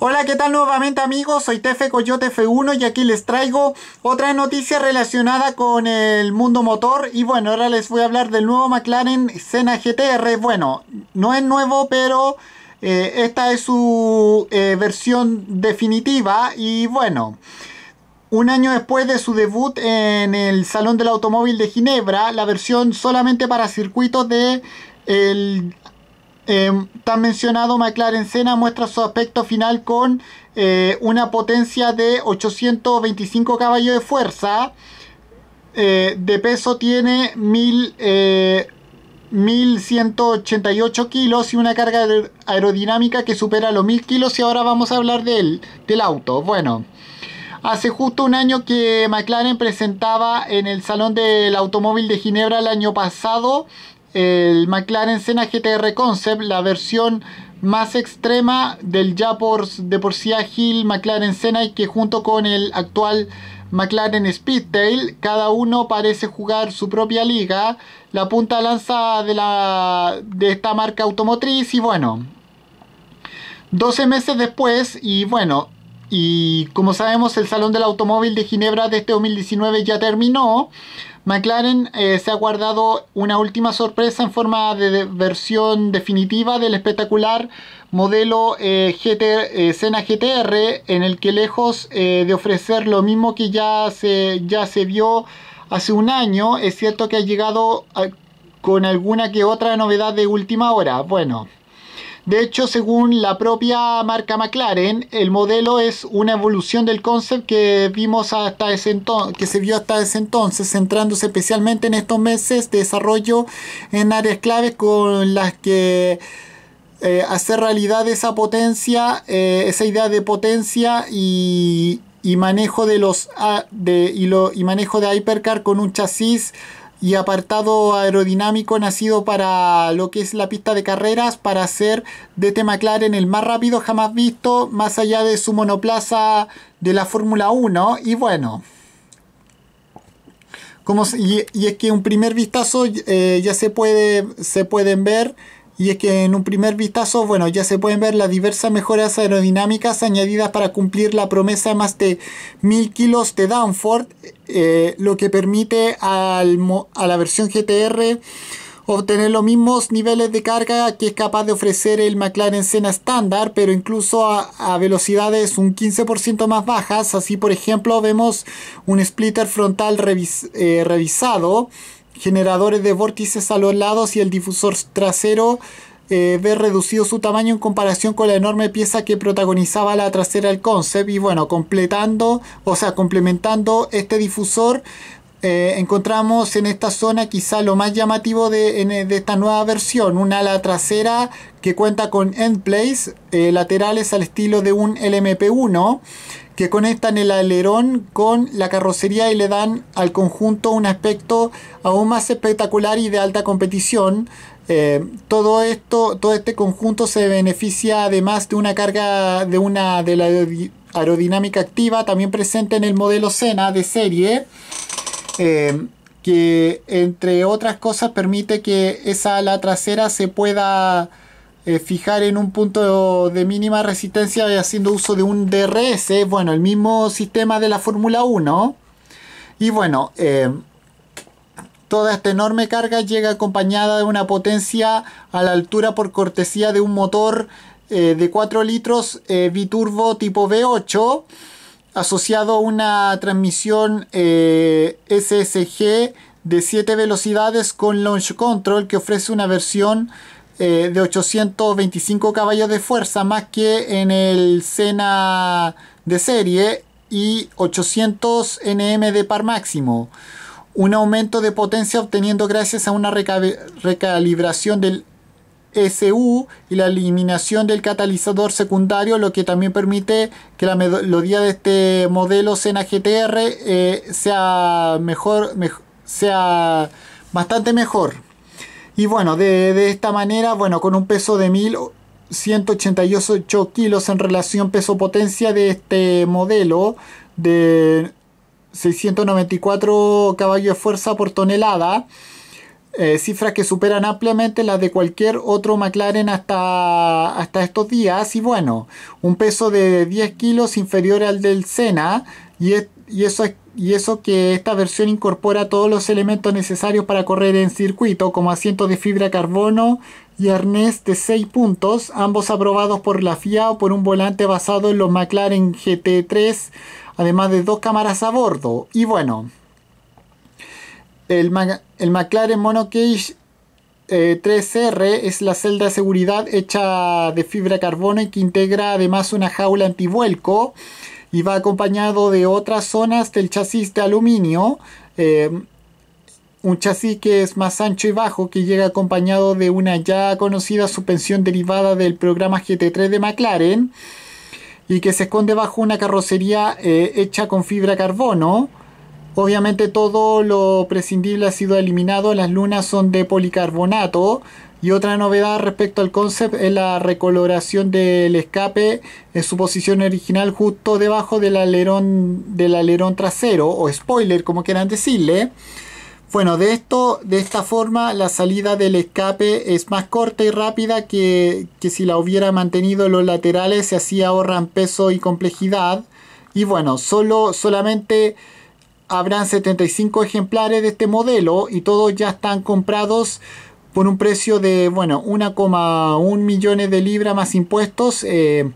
Hola, ¿qué tal nuevamente amigos? Soy Tefe Coyote F1 y aquí les traigo otra noticia relacionada con el mundo motor. Y bueno, ahora les voy a hablar del nuevo McLaren Senna GTR. Bueno, no es nuevo, pero eh, esta es su eh, versión definitiva. Y bueno... Un año después de su debut en el Salón del Automóvil de Ginebra, la versión solamente para circuitos de el Em, tan mencionado McLaren Senna muestra su aspecto final con eh, una potencia de 825 caballos de fuerza. Eh, de peso tiene 1188 eh, kilos y una carga aerodinámica que supera los 1000 kilos. Y ahora vamos a hablar del, del auto. Bueno. Hace justo un año que McLaren presentaba en el Salón del Automóvil de Ginebra el año pasado el McLaren Senna GTR Concept, la versión más extrema del ya por, de por sí ágil McLaren Senna y que junto con el actual McLaren Speedtail, cada uno parece jugar su propia liga, la punta lanza de, la, de esta marca automotriz y bueno, 12 meses después y bueno, y como sabemos el Salón del Automóvil de Ginebra de este 2019 ya terminó, McLaren eh, se ha guardado una última sorpresa en forma de, versión definitiva del espectacular modelo eh, GT, eh, GTR, en el que lejos eh, de ofrecer lo mismo que ya se, ya se vio hace un año, es cierto que ha llegado con alguna que otra novedad de última hora. Bueno, de hecho, según la propia marca McLaren, el modelo es una evolución del concept que vimos hasta ese que se vio hasta ese entonces, centrándose especialmente en estos meses de desarrollo en áreas claves con las que eh, hacer realidad esa potencia, eh, esa idea de potencia y, manejo de los ah, y manejo de hypercar con un chasis y apartado aerodinámico nacido para lo que es la pista de carreras para hacer de este en el más rápido jamás visto más allá de su monoplaza de la Fórmula 1 y bueno como, y, es que un primer vistazo eh, ya se puede se pueden ver y es que en un primer vistazo, bueno, ya se pueden ver las diversas mejoras aerodinámicas añadidas para cumplir la promesa de más de 1000 kilos de downforce, eh, lo que permite a la versión GTR obtener los mismos niveles de carga que es capaz de ofrecer el McLaren Senna estándar, pero incluso a, velocidades un 15% más bajas. Así, por ejemplo, vemos un splitter frontal eh, revisado generadores de vórtices a los lados y el difusor trasero eh, ve reducido su tamaño en comparación con la enorme pieza que protagonizaba la trasera del concept y bueno completando o sea complementando este difusor eh, encontramos en esta zona quizá lo más llamativo de, esta nueva versión un ala trasera que cuenta con end eh, laterales al estilo de un LMP1 que conectan el alerón con la carrocería y le dan al conjunto un aspecto aún más espectacular y de alta competición. Eh, todo esto, todo este conjunto se beneficia además de una carga de una de la aerodinámica activa también presente en el modelo Sena de serie. Eh, que entre otras cosas permite que esa ala trasera se pueda eh, fijar en un punto de mínima resistencia haciendo uso de un DRS, bueno, el mismo sistema de la Fórmula 1. Y bueno, eh, toda esta enorme carga llega acompañada de una potencia a la altura por cortesía de un motor eh, de 4 litros biturbo tipo V8 asociado a una transmisión SSG de 7 velocidades con launch control que ofrece una versión eh, de 825 caballos de fuerza más que en el Sena de serie y 800 nm de par máximo. Un aumento de potencia obteniendo gracias a una recalibración del SU y la eliminación del catalizador secundario, lo que también permite que la melodía de este modelo Sena GTR eh, sea mejor, sea bastante mejor. Y bueno, de, esta manera, bueno, con un peso de 1188 kilos en relación peso-potencia de este modelo de 694 caballos de fuerza por tonelada, eh, cifras que superan ampliamente las de cualquier otro McLaren hasta, hasta estos días. Y bueno, un peso de 10 kilos inferior al del Senna y, y eso, y eso que esta versión incorpora todos los elementos necesarios para correr en circuito, como asientos de fibra carbono y arnés de 6 puntos, ambos aprobados por la FIA o por un volante basado en los McLaren GT3, además de dos cámaras a bordo. Y bueno, el, el McLaren Monocage 3R eh, es la celda de seguridad hecha de fibra carbono y que integra además una jaula antivuelco y va acompañado de otras zonas del chasis de aluminio. Eh, un chasis que es más ancho y bajo que llega acompañado de una ya conocida suspensión derivada del programa GT3 de McLaren y que se esconde bajo una carrocería eh, hecha con fibra carbono Obviamente todo lo prescindible ha sido eliminado, las lunas son de policarbonato. Y otra novedad respecto al concept es la recoloración del escape en su posición original justo debajo del alerón, del trasero o spoiler como quieran decirle. Bueno, de esto, de esta forma, la salida del escape es más corta y rápida que, si la hubiera mantenido los laterales, se así ahorran peso y complejidad. Y bueno, solo, solamente habrán 75 ejemplares de este modelo y todos ya están comprados por un precio de, bueno, 1,1 millones de libras más impuestos. Eh,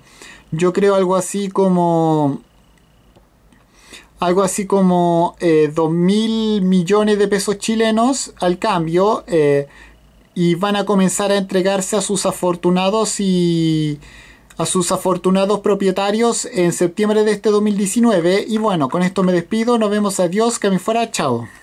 yo creo algo así como... Algo así como 2 eh, mil millones de pesos chilenos al cambio. Eh, y van a comenzar a entregarse a sus afortunados y a sus afortunados propietarios en septiembre de este 2019. Y bueno, con esto me despido. Nos vemos. Adiós. Que me fuera. Chao.